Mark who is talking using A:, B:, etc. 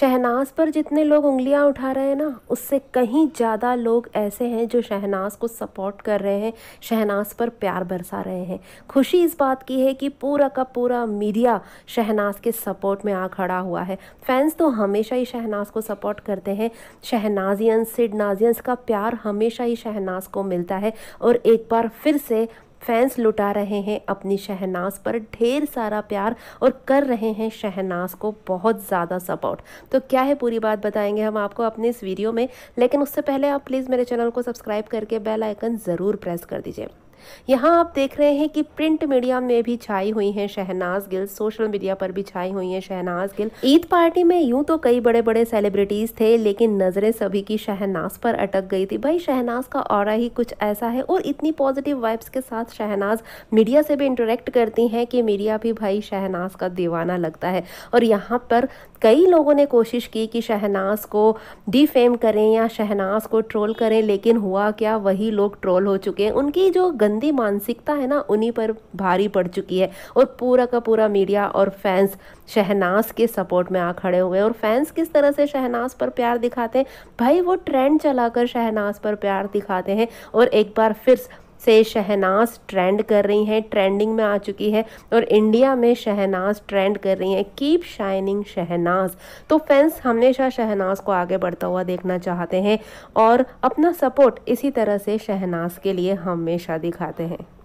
A: शहनाज पर जितने लोग उंगलियां उठा रहे हैं ना उससे कहीं ज़्यादा लोग ऐसे हैं जो शहनाज को सपोर्ट कर रहे हैं शहनाज पर प्यार बरसा रहे हैं खुशी इस बात की है कि पूरा का पूरा मीडिया शहनाज के सपोर्ट में आ खड़ा हुआ है फैंस तो हमेशा ही शहनाज को सपोर्ट करते हैं शहनाजियंस सिड नाजियंस का प्यार हमेशा ही शहनाज को मिलता है और एक बार फिर से फैंस लुटा रहे हैं अपनी शहनाज पर ढेर सारा प्यार और कर रहे हैं शहनाज को बहुत ज़्यादा सपोर्ट तो क्या है पूरी बात बताएंगे हम आपको अपने इस वीडियो में लेकिन उससे पहले आप प्लीज़ मेरे चैनल को सब्सक्राइब करके बेल आइकन ज़रूर प्रेस कर दीजिए यहाँ आप देख रहे हैं कि प्रिंट मीडिया में भी छाई हुई हैं शहनाज गिल सोशल मीडिया पर भी छाई हुई हैं शहनाज गिल ईद पार्टी में यूं तो कई बड़े बड़े सेलिब्रिटीज थे लेकिन नजरें सभी की शहनाज पर अटक गई थी भाई शहनाज का और ही कुछ ऐसा है और इतनी पॉजिटिव वाइब्स के साथ शहनाज मीडिया से भी इंटरेक्ट करती हैं कि मीडिया भी भाई शहनाज का दीवाना लगता है और यहाँ पर कई लोगों ने कोशिश की कि शहनाज को डिफेम करें या शहनाज को ट्रोल करें लेकिन हुआ क्या वही लोग ट्रोल हो चुके हैं उनकी जो गंद गंदी मानसिकता है ना उन्हीं पर भारी पड़ चुकी है और पूरा का पूरा मीडिया और फैंस शहनाज के सपोर्ट में आ खड़े हुए और फैंस किस तरह से शहनाज पर प्यार दिखाते हैं भाई वो ट्रेंड चलाकर शहनाज पर प्यार दिखाते हैं और एक बार फिर से शहनाज ट्रेंड कर रही हैं ट्रेंडिंग में आ चुकी है और इंडिया में शहनाज ट्रेंड कर रही हैं कीप शाइनिंग शहनाज तो फैंस हमेशा शहनाज को आगे बढ़ता हुआ देखना चाहते हैं और अपना सपोर्ट इसी तरह से शहनाज के लिए हमेशा दिखाते हैं